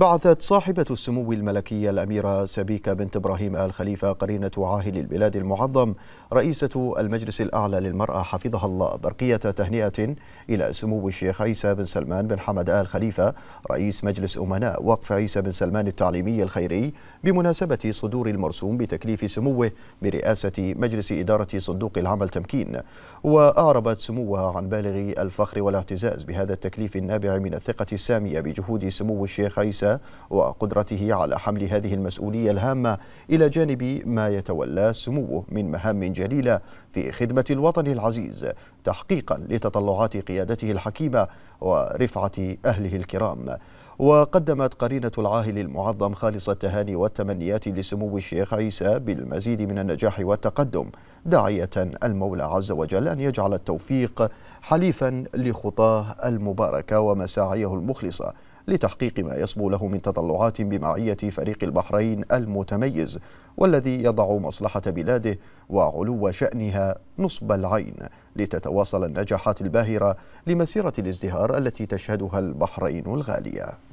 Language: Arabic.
بعثت صاحبة السمو الملكية الأميرة سبيكة بنت إبراهيم آل خليفة قرينة عاهل البلاد المعظم رئيسة المجلس الأعلى للمرأة حفظها الله برقية تهنئة إلى سمو الشيخ عيسى بن سلمان بن حمد آل خليفة رئيس مجلس أمناء وقف عيسى بن سلمان التعليمي الخيري بمناسبة صدور المرسوم بتكليف سموه برئاسة مجلس إدارة صندوق العمل تمكين وأعربت سموها عن بالغ الفخر والاعتزاز بهذا التكليف النابع من الثقة السامية بجهود سمو الشيخ عيسى وقدرته على حمل هذه المسؤولية الهامة إلى جانب ما يتولى سموه من مهام جليلة في خدمة الوطن العزيز تحقيقا لتطلعات قيادته الحكيمة ورفعة أهله الكرام وقدمت قرينة العاهل المعظم خالص التهاني والتمنيات لسمو الشيخ عيسى بالمزيد من النجاح والتقدم داعية المولى عز وجل أن يجعل التوفيق حليفا لخطاه المباركة ومساعيه المخلصة لتحقيق ما يصبو له من تطلعات بمعية فريق البحرين المتميز والذي يضع مصلحة بلاده وعلو شأنها نصب العين لتتواصل النجاحات الباهرة لمسيرة الازدهار التي تشهدها البحرين الغالية